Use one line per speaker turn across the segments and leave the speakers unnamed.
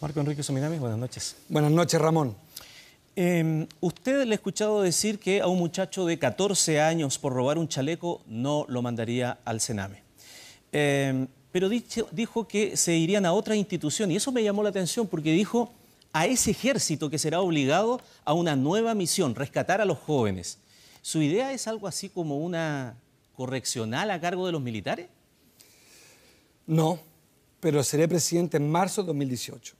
Marco Enrique Sominami, buenas noches. Buenas noches, Ramón.
Em, usted le ha escuchado decir que a un muchacho de 14 años por robar un chaleco no lo mandaría al Sename. Em, pero dijo que se irían a otra institución y eso me llamó la atención porque dijo a ese ejército que será obligado a una nueva misión, rescatar a los jóvenes. ¿Su idea es algo así como una correccional a cargo de los militares?
No, pero seré presidente en marzo de 2018.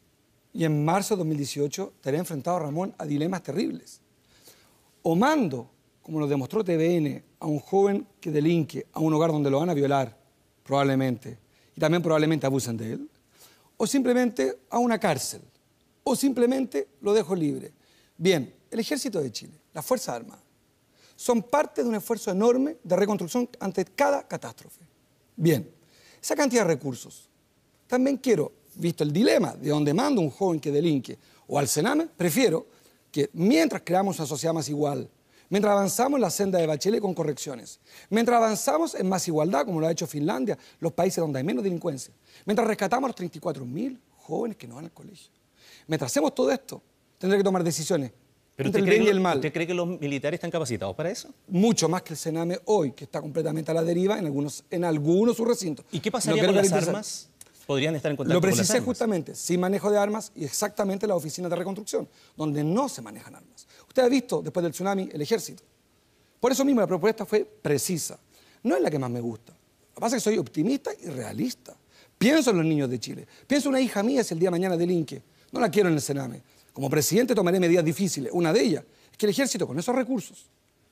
Y en marzo de 2018 estaré enfrentado, Ramón, a dilemas terribles. O mando, como lo demostró TVN, a un joven que delinque a un hogar donde lo van a violar, probablemente, y también probablemente abusan de él, o simplemente a una cárcel, o simplemente lo dejo libre. Bien, el ejército de Chile, las Fuerzas Armadas, son parte de un esfuerzo enorme de reconstrucción ante cada catástrofe. Bien, esa cantidad de recursos, también quiero, visto el dilema de dónde mando un joven que delinque o al Sename, prefiero que mientras creamos una sociedad más igual, mientras avanzamos en la senda de Bachelet con correcciones, mientras avanzamos en más igualdad, como lo ha hecho Finlandia, los países donde hay menos delincuencia, mientras rescatamos a los 34.000 jóvenes que no van al colegio, mientras hacemos todo esto, tendré que tomar decisiones ¿Pero entre usted el cree, y el mal.
cree que los militares están capacitados para eso?
Mucho más que el Sename hoy, que está completamente a la deriva en algunos, en algunos sus recintos. ¿Y qué pasaría con las armas?
podrían estar en contacto Lo precisé
justamente, sin manejo de armas y exactamente la oficina de reconstrucción, donde no se manejan armas. Usted ha visto, después del tsunami, el ejército. Por eso mismo la propuesta fue precisa. No es la que más me gusta. Lo que pasa es que soy optimista y realista. Pienso en los niños de Chile. Pienso en una hija mía si el día de mañana delinque. No la quiero en el tsunami. Como presidente tomaré medidas difíciles. Una de ellas es que el ejército con esos recursos,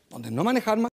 donde no maneja armas,